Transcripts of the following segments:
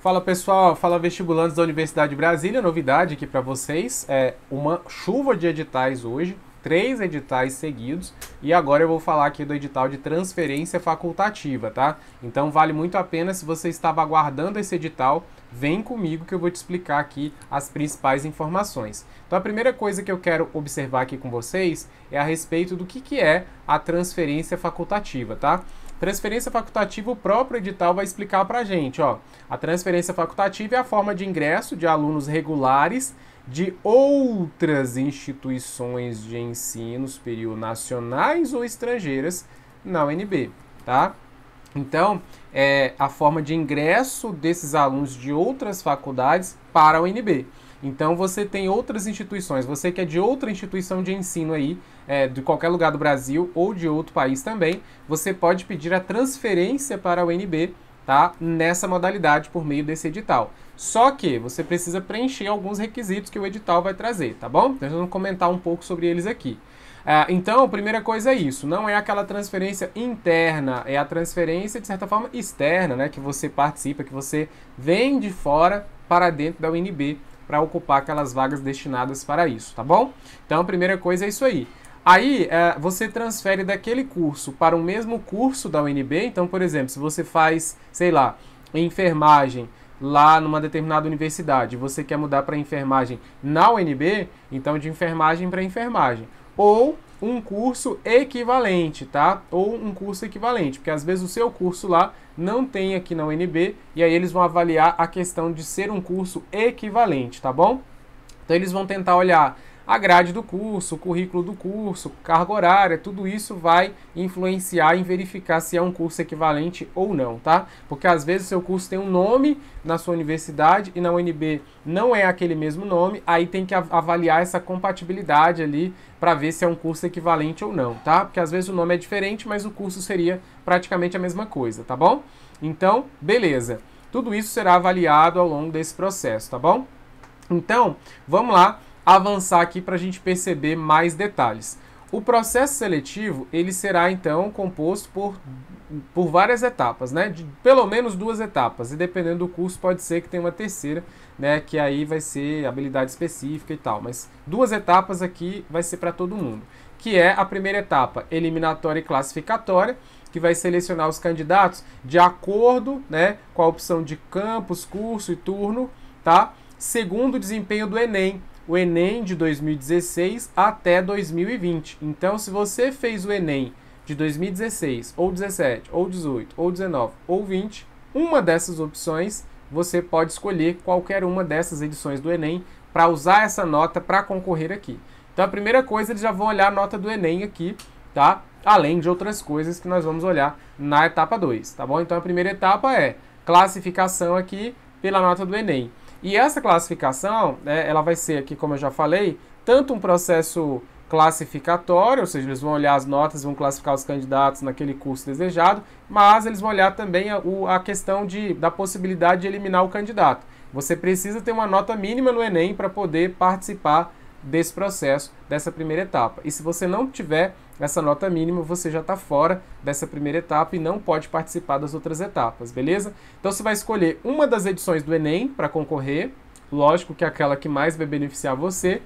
Fala pessoal, fala vestibulantes da Universidade de Brasília. Novidade aqui para vocês é uma chuva de editais hoje, três editais seguidos. E agora eu vou falar aqui do edital de transferência facultativa, tá? Então vale muito a pena se você estava aguardando esse edital, vem comigo que eu vou te explicar aqui as principais informações. Então a primeira coisa que eu quero observar aqui com vocês é a respeito do que, que é a transferência facultativa, tá? Transferência facultativa, o próprio edital vai explicar para a gente. Ó. A transferência facultativa é a forma de ingresso de alunos regulares de outras instituições de ensino superior nacionais ou estrangeiras na UNB, tá? Então, é a forma de ingresso desses alunos de outras faculdades para a UNB. Então você tem outras instituições, você que é de outra instituição de ensino aí, é, de qualquer lugar do Brasil ou de outro país também, você pode pedir a transferência para a UNB tá? nessa modalidade por meio desse edital. Só que você precisa preencher alguns requisitos que o edital vai trazer, tá bom? Então vamos comentar um pouco sobre eles aqui. Ah, então, a primeira coisa é isso, não é aquela transferência interna, é a transferência, de certa forma, externa, né? Que você participa, que você vem de fora para dentro da UNB para ocupar aquelas vagas destinadas para isso, tá bom? Então, a primeira coisa é isso aí. Aí é, você transfere daquele curso para o mesmo curso da UNB. Então, por exemplo, se você faz, sei lá, enfermagem lá numa determinada universidade, você quer mudar para enfermagem na UNB, então de enfermagem para enfermagem. Ou um curso equivalente, tá? Ou um curso equivalente, porque às vezes o seu curso lá não tem aqui na UNB e aí eles vão avaliar a questão de ser um curso equivalente, tá bom? Então eles vão tentar olhar a grade do curso, o currículo do curso, carga horária, tudo isso vai influenciar em verificar se é um curso equivalente ou não, tá? Porque às vezes o seu curso tem um nome na sua universidade e na UNB não é aquele mesmo nome, aí tem que avaliar essa compatibilidade ali para ver se é um curso equivalente ou não, tá? Porque às vezes o nome é diferente, mas o curso seria praticamente a mesma coisa, tá bom? Então, beleza. Tudo isso será avaliado ao longo desse processo, tá bom? Então, vamos lá avançar aqui para a gente perceber mais detalhes. O processo seletivo ele será então composto por, por várias etapas, né? De, pelo menos duas etapas, e dependendo do curso pode ser que tenha uma terceira, né? Que aí vai ser habilidade específica e tal. Mas duas etapas aqui vai ser para todo mundo, que é a primeira etapa eliminatória e classificatória, que vai selecionar os candidatos de acordo, né? Com a opção de campus, curso e turno, tá? Segundo o desempenho do Enem, o Enem de 2016 até 2020. Então, se você fez o Enem de 2016, ou 17, ou 18, ou 19, ou 20, uma dessas opções, você pode escolher qualquer uma dessas edições do Enem para usar essa nota para concorrer aqui. Então, a primeira coisa, eles já vão olhar a nota do Enem aqui, tá? Além de outras coisas que nós vamos olhar na etapa 2, tá bom? Então, a primeira etapa é classificação aqui pela nota do Enem. E essa classificação, né, ela vai ser aqui, como eu já falei, tanto um processo classificatório, ou seja, eles vão olhar as notas, vão classificar os candidatos naquele curso desejado, mas eles vão olhar também a, a questão de, da possibilidade de eliminar o candidato. Você precisa ter uma nota mínima no Enem para poder participar desse processo, dessa primeira etapa. E se você não tiver, essa nota mínima, você já está fora dessa primeira etapa e não pode participar das outras etapas, beleza? Então você vai escolher uma das edições do Enem para concorrer, lógico que é aquela que mais vai beneficiar você,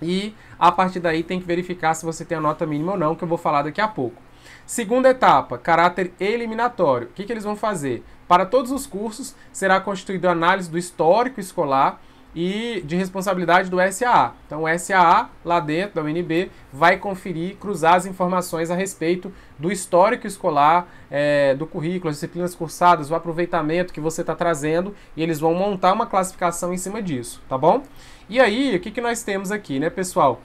e a partir daí tem que verificar se você tem a nota mínima ou não, que eu vou falar daqui a pouco. Segunda etapa, caráter eliminatório. O que, que eles vão fazer? Para todos os cursos, será constituída a análise do histórico escolar e de responsabilidade do SAA. Então, o SAA, lá dentro da UNB, vai conferir, cruzar as informações a respeito do histórico escolar, é, do currículo, as disciplinas cursadas, o aproveitamento que você está trazendo, e eles vão montar uma classificação em cima disso, tá bom? E aí, o que, que nós temos aqui, né, pessoal?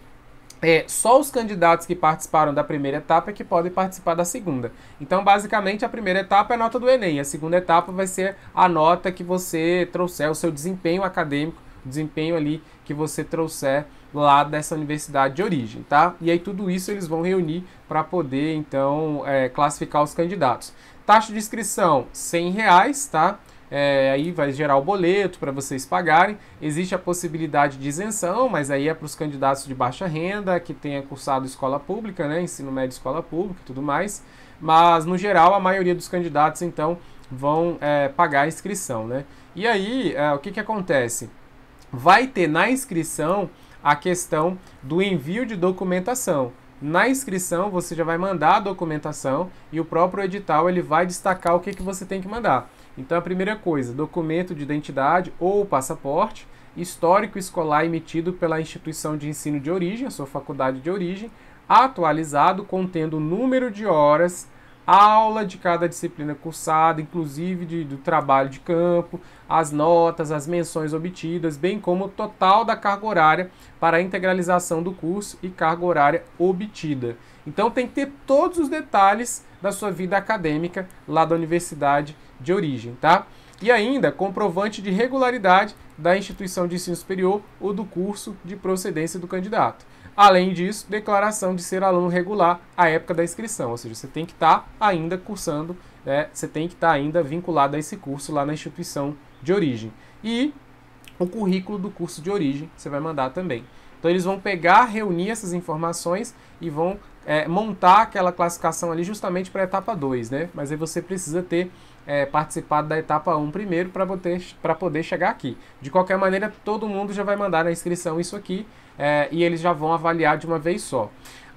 É, só os candidatos que participaram da primeira etapa é que podem participar da segunda. Então, basicamente, a primeira etapa é a nota do Enem, a segunda etapa vai ser a nota que você trouxer, o seu desempenho acadêmico desempenho ali que você trouxer lá dessa universidade de origem, tá? E aí tudo isso eles vão reunir para poder então é, classificar os candidatos. Taxa de inscrição cem reais, tá? É, aí vai gerar o boleto para vocês pagarem. Existe a possibilidade de isenção, mas aí é para os candidatos de baixa renda, que tenha cursado escola pública, né, ensino médio escola pública e tudo mais. Mas, no geral, a maioria dos candidatos, então, vão é, pagar a inscrição, né? E aí, é, o que, que acontece? vai ter na inscrição a questão do envio de documentação. Na inscrição você já vai mandar a documentação e o próprio edital ele vai destacar o que, que você tem que mandar. Então a primeira coisa, documento de identidade ou passaporte, histórico escolar emitido pela instituição de ensino de origem, a sua faculdade de origem, atualizado contendo o número de horas aula de cada disciplina cursada, inclusive de, do trabalho de campo, as notas, as menções obtidas, bem como o total da carga horária para a integralização do curso e carga horária obtida. Então tem que ter todos os detalhes da sua vida acadêmica lá da universidade de origem, tá? E ainda comprovante de regularidade da instituição de ensino superior ou do curso de procedência do candidato. Além disso, declaração de ser aluno regular à época da inscrição, ou seja, você tem que estar tá ainda cursando, né, você tem que estar tá ainda vinculado a esse curso lá na instituição de origem. E o currículo do curso de origem você vai mandar também. Então eles vão pegar, reunir essas informações e vão é, montar aquela classificação ali justamente para a etapa 2, né? Mas aí você precisa ter é, participado da etapa 1 um primeiro para poder, poder chegar aqui. De qualquer maneira, todo mundo já vai mandar na inscrição isso aqui é, e eles já vão avaliar de uma vez só.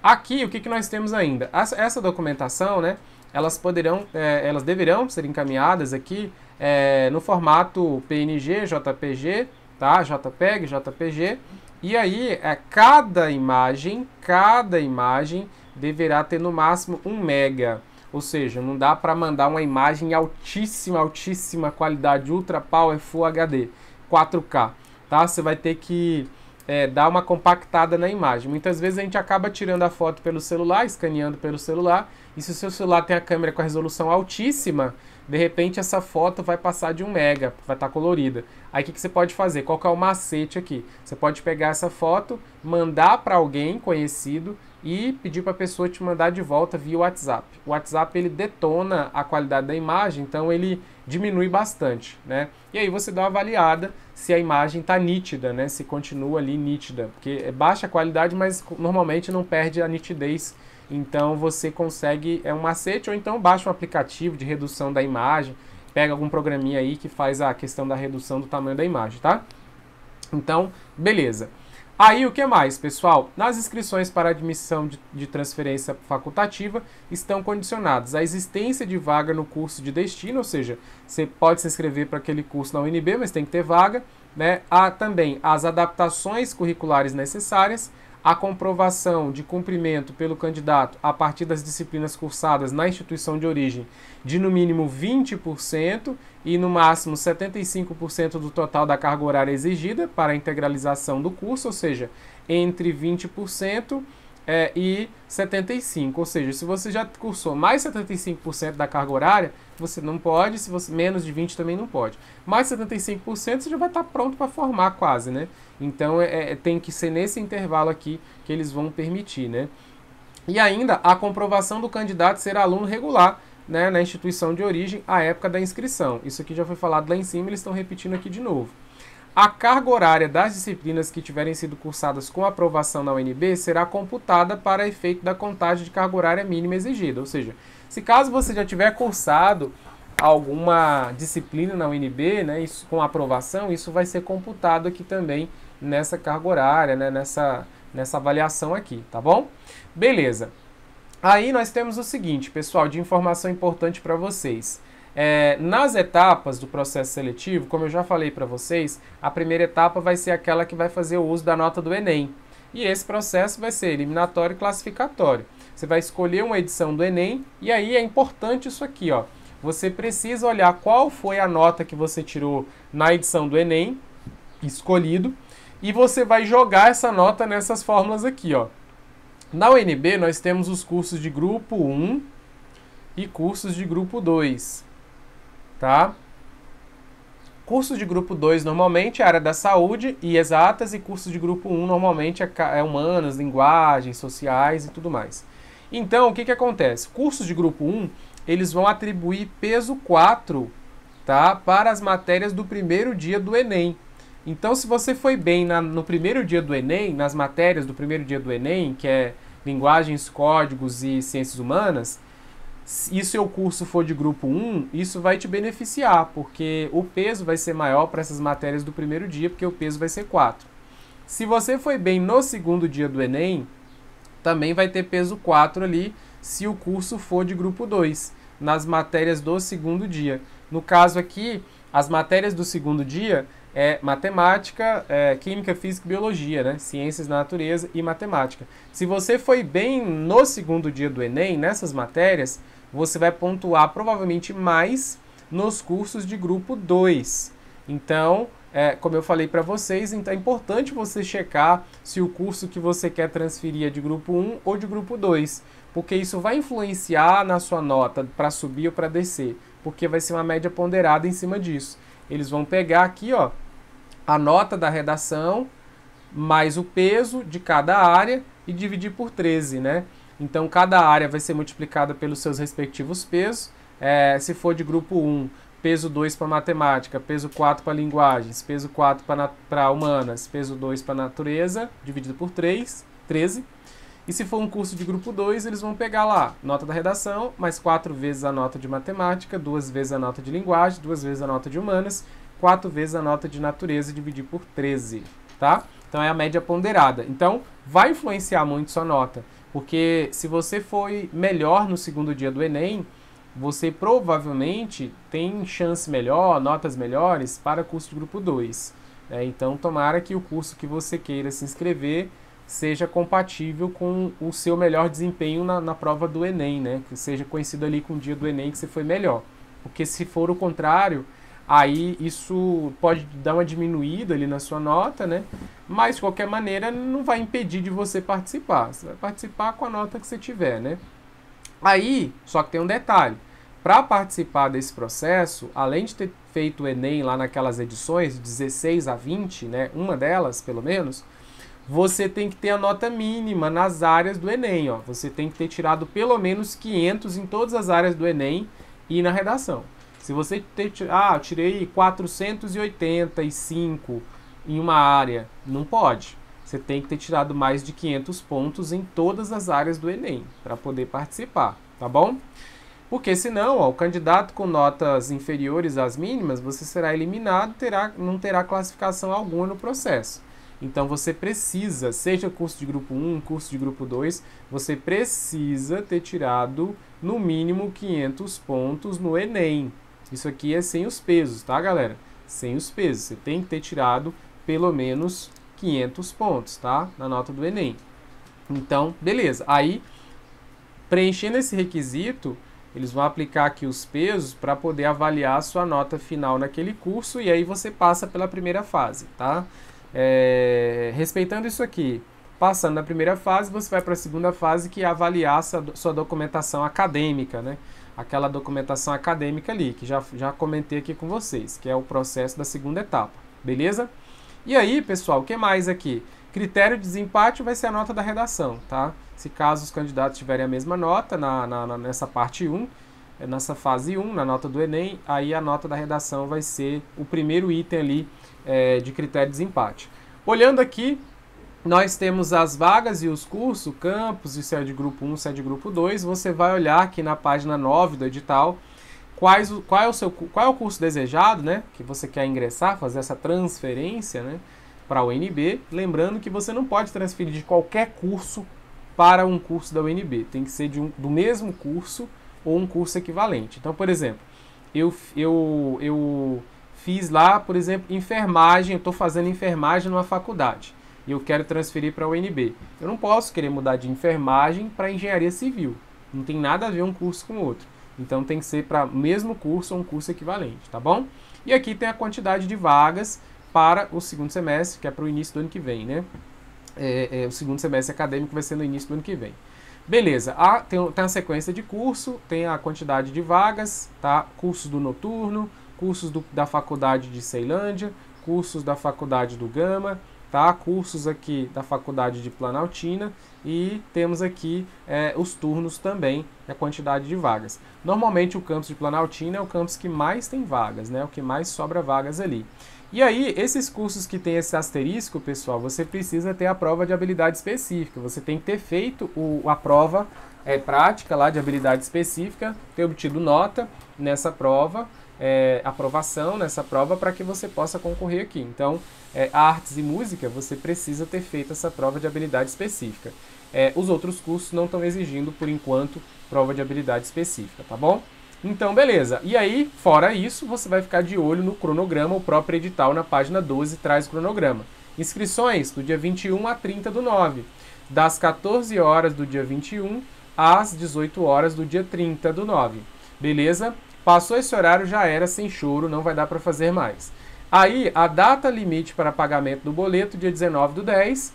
Aqui, o que, que nós temos ainda? Essa, essa documentação, né, elas poderão, é, elas deverão ser encaminhadas aqui é, no formato PNG, JPG, tá? JPEG, JPG. E aí, é, cada imagem, cada imagem deverá ter no máximo um mega. Ou seja, não dá para mandar uma imagem altíssima, altíssima qualidade, ultra power full HD, 4K, tá? Você vai ter que é, dá uma compactada na imagem. Muitas vezes a gente acaba tirando a foto pelo celular, escaneando pelo celular, e se o seu celular tem a câmera com a resolução altíssima, de repente essa foto vai passar de um mega, vai estar tá colorida. Aí o que, que, você pode fazer? Qual é o macete aqui? Você pode pegar essa foto, mandar para alguém conhecido e pedir para a pessoa te mandar de volta via WhatsApp. O WhatsApp ele detona a qualidade da imagem, então ele diminui bastante, né? E aí você dá uma avaliada se a imagem está nítida, né? Se continua ali nítida, porque é baixa qualidade, mas normalmente não perde a nitidez então você consegue, é um macete, ou então baixa um aplicativo de redução da imagem, pega algum programinha aí que faz a questão da redução do tamanho da imagem, tá? Então, beleza. Aí o que mais, pessoal? Nas inscrições para admissão de, de, transferência facultativa estão condicionadas a existência de vaga no curso de destino, ou seja, você pode se inscrever para aquele curso na UNB, mas tem que ter vaga, né? Há também as adaptações curriculares necessárias, a comprovação de cumprimento pelo candidato a partir das disciplinas cursadas na instituição de origem de no mínimo 20% e no máximo 75% do total da carga horária exigida para a integralização do curso, ou seja, entre 20% é, e 75. Ou seja, se você já cursou mais 75% da carga horária, você não pode, se você menos de 20 também não pode. Mais 75% você já vai estar pronto para formar quase, né? Então é, é, tem que ser nesse intervalo aqui que eles vão permitir, né? E ainda a comprovação do candidato ser aluno regular, né, na instituição de origem à época da inscrição. Isso aqui já foi falado lá em cima, eles estão repetindo aqui de novo. A carga horária das disciplinas que tiverem sido cursadas com aprovação na UNB será computada para efeito da contagem de carga horária mínima exigida. Ou seja, se caso você já tiver cursado alguma disciplina na UNB, né, isso, com aprovação, isso vai ser computado aqui também nessa carga horária, né, nessa, nessa avaliação aqui, tá bom? Beleza. Aí nós temos o seguinte, pessoal, de informação importante para vocês. É, nas etapas do processo seletivo, como eu já falei para vocês, a primeira etapa vai ser aquela que vai fazer o uso da nota do Enem. E esse processo vai ser eliminatório e classificatório. Você vai escolher uma edição do Enem e aí é importante isso aqui, ó. Você precisa olhar qual foi a nota que você tirou na edição do Enem escolhido e você vai jogar essa nota nessas fórmulas aqui, ó. Na UNB nós temos os cursos de grupo 1 e cursos de grupo 2 tá? Curso de grupo 2 normalmente é a área da saúde e exatas, e curso de grupo 1 um, normalmente é, é humanas, linguagens, sociais e tudo mais. Então, o que, que acontece? Cursos de grupo 1, um, eles vão atribuir peso 4 tá? para as matérias do primeiro dia do Enem. Então, se você foi bem na, no primeiro dia do Enem, nas matérias do primeiro dia do Enem, que é linguagens, códigos e ciências humanas, e seu curso for de grupo 1, isso vai te beneficiar, porque o peso vai ser maior para essas matérias do primeiro dia, porque o peso vai ser 4. Se você foi bem no segundo dia do Enem, também vai ter peso 4 ali, se o curso for de grupo 2, nas matérias do segundo dia. No caso aqui, as matérias do segundo dia é matemática, é, química, física e biologia, né? Ciências da natureza e matemática. Se você foi bem no segundo dia do Enem, nessas matérias, você vai pontuar provavelmente mais nos cursos de grupo 2. Então, é, como eu falei para vocês, então é importante você checar se o curso que você quer transferir é de grupo 1 ou de grupo 2, porque isso vai influenciar na sua nota para subir ou para descer, porque vai ser uma média ponderada em cima disso. Eles vão pegar aqui, ó, a nota da redação mais o peso de cada área e dividir por 13, né? Então cada área vai ser multiplicada pelos seus respectivos pesos. É, se for de grupo 1, peso 2 para matemática, peso 4 para linguagens, peso 4 para humanas, peso 2 para natureza, dividido por 3, 13. E se for um curso de grupo 2, eles vão pegar lá nota da redação, mais 4 vezes a nota de matemática, 2 vezes a nota de linguagem, 2 vezes a nota de humanas, 4 vezes a nota de natureza dividido por 13, tá? Então é a média ponderada. Então vai influenciar muito sua nota. Porque se você foi melhor no segundo dia do Enem, você provavelmente tem chance melhor, notas melhores para curso de grupo 2. Né? Então, tomara que o curso que você queira se inscrever seja compatível com o seu melhor desempenho na, na prova do Enem, né? que seja conhecido ali com o dia do Enem que você foi melhor. Porque se for o contrário, aí isso pode dar uma diminuída ali na sua nota, né? Mas de qualquer maneira não vai impedir de você participar. Você vai participar com a nota que você tiver, né? Aí, só que tem um detalhe. Para participar desse processo, além de ter feito o ENEM lá naquelas edições 16 a 20, né, uma delas pelo menos, você tem que ter a nota mínima nas áreas do ENEM, ó. Você tem que ter tirado pelo menos 500 em todas as áreas do ENEM e na redação. Se você ter, ah, tirei 485 em uma área, não pode. Você tem que ter tirado mais de 500 pontos em todas as áreas do Enem para poder participar, tá bom? Porque senão, ó, o candidato com notas inferiores às mínimas, você será eliminado, terá, não terá classificação alguma no processo. Então você precisa, seja curso de grupo 1, curso de grupo 2, você precisa ter tirado no mínimo 500 pontos no Enem, isso aqui é sem os pesos, tá, galera? Sem os pesos. Você tem que ter tirado pelo menos 500 pontos, tá? Na nota do Enem. Então, beleza. Aí, preenchendo esse requisito, eles vão aplicar aqui os pesos para poder avaliar a sua nota final naquele curso e aí você passa pela primeira fase, tá? É, respeitando isso aqui, passando na primeira fase, você vai para a segunda fase que é avaliar sua, sua documentação acadêmica, né? aquela documentação acadêmica ali, que já, já comentei aqui com vocês, que é o processo da segunda etapa, beleza? E aí, pessoal, o que mais aqui? Critério de desempate vai ser a nota da redação, tá? Se caso os candidatos tiverem a mesma nota na, na nessa parte 1, eh, nessa fase 1, na nota do Enem, aí a nota da redação vai ser o primeiro item ali é, de critério de desempate. Olhando aqui nós temos as vagas e os cursos, campos, isso é de grupo 1, isso é de grupo 2. Você vai olhar aqui na página 9 do edital quais, qual, é o seu, qual é o curso desejado, né? Que você quer ingressar, fazer essa transferência, né? Para a UNB. Lembrando que você não pode transferir de qualquer curso para um curso da UNB. Tem que ser de um, do mesmo curso ou um curso equivalente. Então, por exemplo, eu, eu, eu fiz lá, por exemplo, enfermagem, eu estou fazendo enfermagem numa faculdade e eu quero transferir para a UNB. Eu não posso querer mudar de enfermagem para engenharia civil. Não tem nada a ver um curso com o outro. Então tem que ser para o mesmo curso ou um curso equivalente, tá bom? E aqui tem a quantidade de vagas para o segundo semestre, que é para o início do ano que vem, né? É, é, o segundo semestre acadêmico vai ser no início do ano que vem. Beleza, ah, tem, tem a sequência de curso, tem a quantidade de vagas, tá? Cursos do noturno, cursos do, da faculdade de Ceilândia, cursos da faculdade do Gama, tá? Cursos aqui da Faculdade de Planaltina e temos aqui é, os turnos também, a quantidade de vagas. Normalmente o campus de Planaltina é o campus que mais tem vagas, né? O que mais sobra vagas ali. E aí, esses cursos que tem esse asterisco, pessoal, você precisa ter a prova de habilidade específica. Você tem que ter feito o, a prova é, prática lá de habilidade específica, ter obtido nota nessa prova, é, aprovação nessa prova para que você possa concorrer aqui. Então, é, artes e música, você precisa ter feito essa prova de habilidade específica. É, os outros cursos não estão exigindo, por enquanto, prova de habilidade específica, tá bom? Então, beleza. E aí, fora isso, você vai ficar de olho no cronograma, o próprio edital na página 12 traz cronograma. Inscrições do dia 21 a 30 do 9, das 14 horas do dia 21 às 18 horas do dia 30 do 9. Beleza? Passou esse horário, já era sem choro, não vai dar para fazer mais. Aí, a data limite para pagamento do boleto, dia 19 do 10,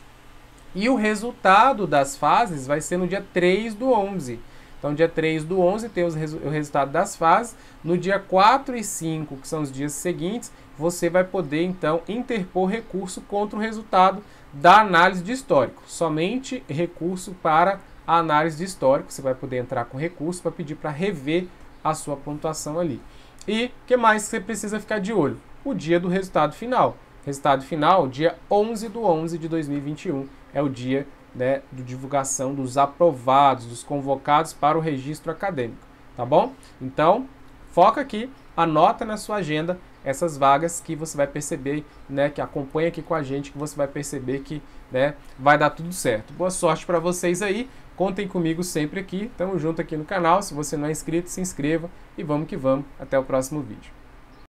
e o resultado das fases vai ser no dia 3 do 11. Então, dia 3 do 11 tem resu o resultado das fases. No dia 4 e 5, que são os dias seguintes, você vai poder, então, interpor recurso contra o resultado da análise de histórico. Somente recurso para a análise de histórico, você vai poder entrar com recurso para pedir para rever a sua pontuação ali. E o que mais você precisa ficar de olho? O dia do resultado final. Resultado final, dia 11 do 11 de 2021, é o dia né, de divulgação dos aprovados, dos convocados para o registro acadêmico, tá bom? Então, foca aqui, anota na sua agenda essas vagas que você vai perceber, né, que acompanha aqui com a gente, que você vai perceber que, né, vai dar tudo certo. Boa sorte para vocês aí. Contem comigo sempre aqui. Tamo junto aqui no canal. Se você não é inscrito, se inscreva. E vamos que vamos. Até o próximo vídeo.